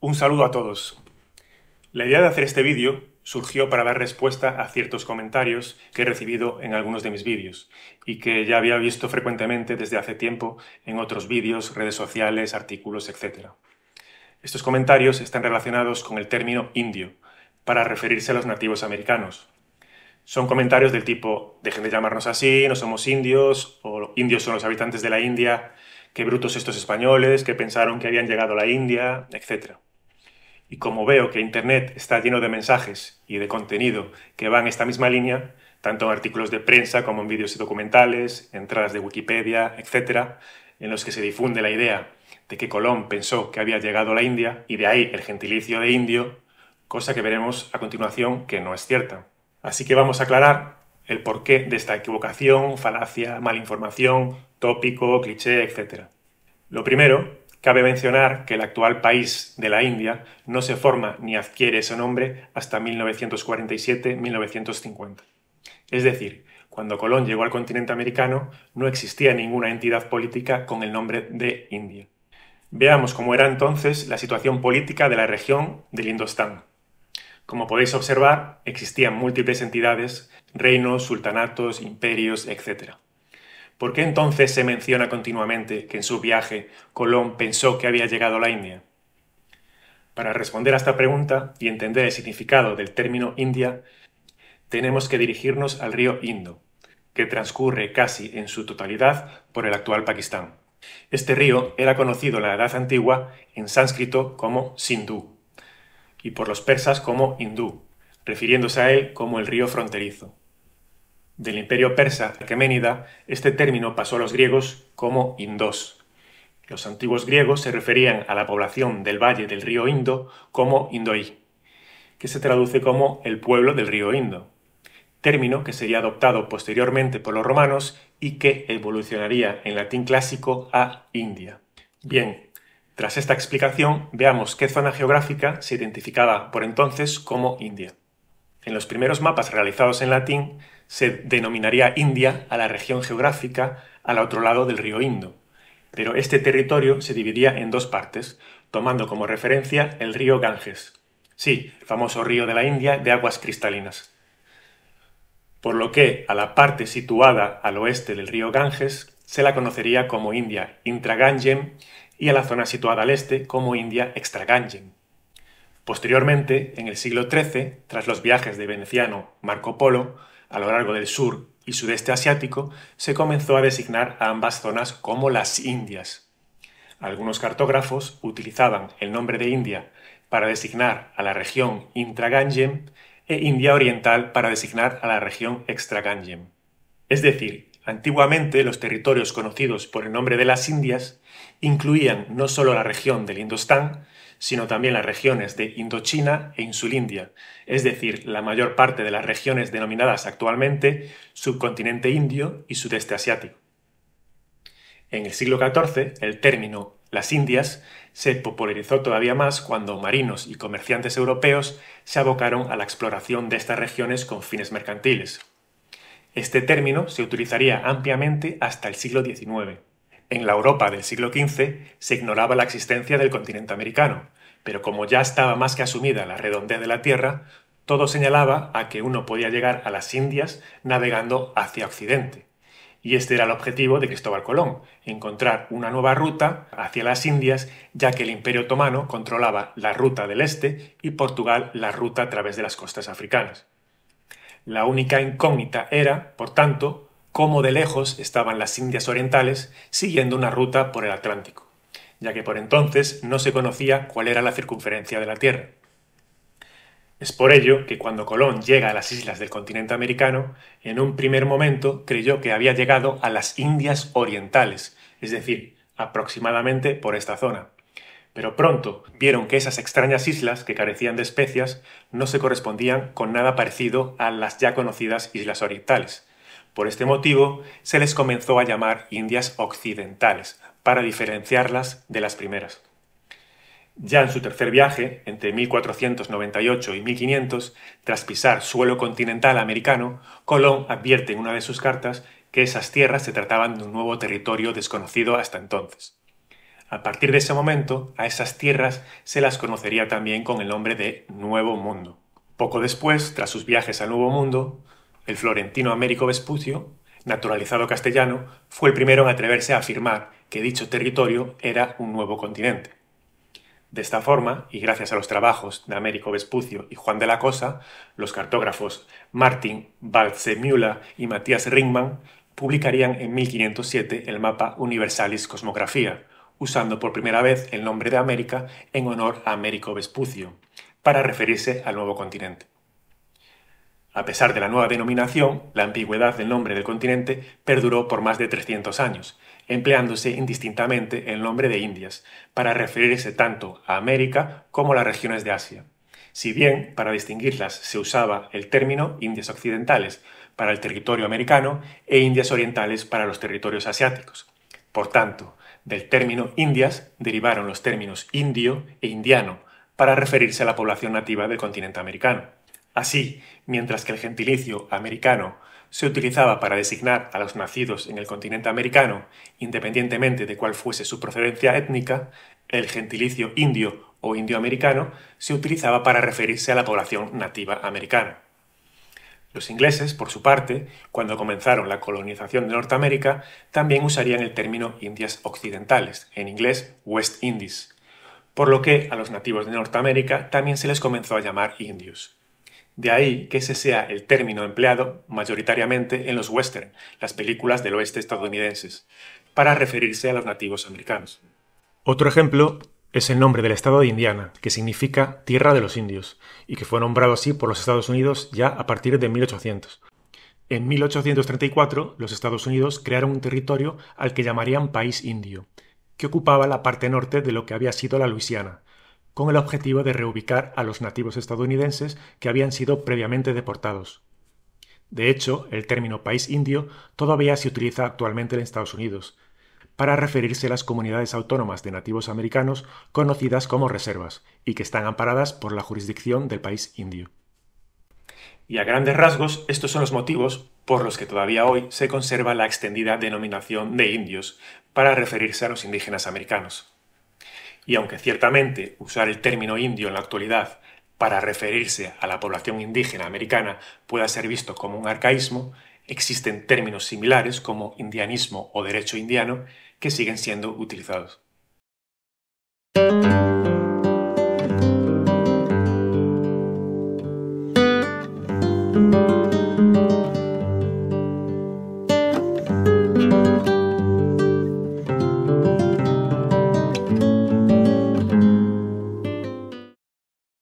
Un saludo a todos. La idea de hacer este vídeo surgió para dar respuesta a ciertos comentarios que he recibido en algunos de mis vídeos y que ya había visto frecuentemente desde hace tiempo en otros vídeos, redes sociales, artículos, etc. Estos comentarios están relacionados con el término indio, para referirse a los nativos americanos. Son comentarios del tipo, dejen de llamarnos así, no somos indios, o indios son los habitantes de la India, qué brutos estos españoles, que pensaron que habían llegado a la India, etc y como veo que Internet está lleno de mensajes y de contenido que van esta misma línea, tanto en artículos de prensa como en vídeos y documentales, entradas de Wikipedia, etc., en los que se difunde la idea de que Colón pensó que había llegado a la India, y de ahí el gentilicio de indio, cosa que veremos a continuación que no es cierta. Así que vamos a aclarar el porqué de esta equivocación, falacia, malinformación, tópico, cliché, etc. Lo primero Cabe mencionar que el actual país de la India no se forma ni adquiere ese nombre hasta 1947-1950. Es decir, cuando Colón llegó al continente americano no existía ninguna entidad política con el nombre de India. Veamos cómo era entonces la situación política de la región del Indostán. Como podéis observar, existían múltiples entidades, reinos, sultanatos, imperios, etc. ¿por qué entonces se menciona continuamente que en su viaje Colón pensó que había llegado a la India? Para responder a esta pregunta y entender el significado del término India, tenemos que dirigirnos al río Indo, que transcurre casi en su totalidad por el actual Pakistán. Este río era conocido en la Edad Antigua en sánscrito como Sindhu y por los persas como Hindú, refiriéndose a él como el río fronterizo del imperio persa Aqueménida, este término pasó a los griegos como Indos. Los antiguos griegos se referían a la población del valle del río Indo como Indoí, que se traduce como el pueblo del río Indo, término que sería adoptado posteriormente por los romanos y que evolucionaría en latín clásico a India. Bien, tras esta explicación veamos qué zona geográfica se identificaba por entonces como India. En los primeros mapas realizados en latín se denominaría India a la región geográfica al otro lado del río Indo, pero este territorio se dividía en dos partes, tomando como referencia el río Ganges. Sí, el famoso río de la India de aguas cristalinas. Por lo que a la parte situada al oeste del río Ganges se la conocería como India Intragangem y a la zona situada al este como India Extragangem. Posteriormente, en el siglo XIII, tras los viajes de veneciano Marco Polo a lo largo del sur y sudeste asiático, se comenzó a designar a ambas zonas como las Indias. Algunos cartógrafos utilizaban el nombre de India para designar a la región intragangem e India Oriental para designar a la región extragangem. Es decir, antiguamente los territorios conocidos por el nombre de las Indias incluían no solo la región del Indostán, sino también las regiones de Indochina e Insulindia, es decir, la mayor parte de las regiones denominadas actualmente subcontinente indio y sudeste asiático. En el siglo XIV, el término las Indias se popularizó todavía más cuando marinos y comerciantes europeos se abocaron a la exploración de estas regiones con fines mercantiles. Este término se utilizaría ampliamente hasta el siglo XIX. En la Europa del siglo XV se ignoraba la existencia del continente americano, pero como ya estaba más que asumida la redondez de la Tierra, todo señalaba a que uno podía llegar a las Indias navegando hacia Occidente. Y este era el objetivo de Cristóbal Colón, encontrar una nueva ruta hacia las Indias, ya que el Imperio Otomano controlaba la ruta del este y Portugal la ruta a través de las costas africanas. La única incógnita era, por tanto, cómo de lejos estaban las Indias Orientales siguiendo una ruta por el Atlántico, ya que por entonces no se conocía cuál era la circunferencia de la Tierra. Es por ello que cuando Colón llega a las islas del continente americano, en un primer momento creyó que había llegado a las Indias Orientales, es decir, aproximadamente por esta zona. Pero pronto vieron que esas extrañas islas, que carecían de especias, no se correspondían con nada parecido a las ya conocidas Islas Orientales, por este motivo, se les comenzó a llamar Indias Occidentales, para diferenciarlas de las primeras. Ya en su tercer viaje, entre 1498 y 1500, tras pisar suelo continental americano, Colón advierte en una de sus cartas que esas tierras se trataban de un nuevo territorio desconocido hasta entonces. A partir de ese momento, a esas tierras se las conocería también con el nombre de Nuevo Mundo. Poco después, tras sus viajes al Nuevo Mundo, el florentino Américo Vespucio, naturalizado castellano, fue el primero en atreverse a afirmar que dicho territorio era un nuevo continente. De esta forma, y gracias a los trabajos de Américo Vespucio y Juan de la Cosa, los cartógrafos Martin Müller y Matías Ringman publicarían en 1507 el mapa Universalis Cosmographia, usando por primera vez el nombre de América en honor a Américo Vespucio, para referirse al nuevo continente. A pesar de la nueva denominación, la ambigüedad del nombre del continente perduró por más de 300 años, empleándose indistintamente el nombre de Indias, para referirse tanto a América como a las regiones de Asia. Si bien para distinguirlas se usaba el término Indias Occidentales para el territorio americano e Indias Orientales para los territorios asiáticos. Por tanto, del término Indias derivaron los términos indio e indiano para referirse a la población nativa del continente americano. Así, mientras que el gentilicio americano se utilizaba para designar a los nacidos en el continente americano, independientemente de cuál fuese su procedencia étnica, el gentilicio indio o indioamericano se utilizaba para referirse a la población nativa americana. Los ingleses, por su parte, cuando comenzaron la colonización de Norteamérica, también usarían el término Indias Occidentales, en inglés West Indies, por lo que a los nativos de Norteamérica también se les comenzó a llamar indios. De ahí que ese sea el término empleado mayoritariamente en los western, las películas del oeste estadounidenses, para referirse a los nativos americanos. Otro ejemplo es el nombre del estado de Indiana, que significa tierra de los indios, y que fue nombrado así por los Estados Unidos ya a partir de 1800. En 1834, los Estados Unidos crearon un territorio al que llamarían País Indio, que ocupaba la parte norte de lo que había sido la Luisiana, con el objetivo de reubicar a los nativos estadounidenses que habían sido previamente deportados. De hecho, el término país indio todavía se utiliza actualmente en Estados Unidos, para referirse a las comunidades autónomas de nativos americanos conocidas como reservas y que están amparadas por la jurisdicción del país indio. Y a grandes rasgos, estos son los motivos por los que todavía hoy se conserva la extendida denominación de indios para referirse a los indígenas americanos. Y aunque ciertamente usar el término indio en la actualidad para referirse a la población indígena americana pueda ser visto como un arcaísmo, existen términos similares como indianismo o derecho indiano que siguen siendo utilizados.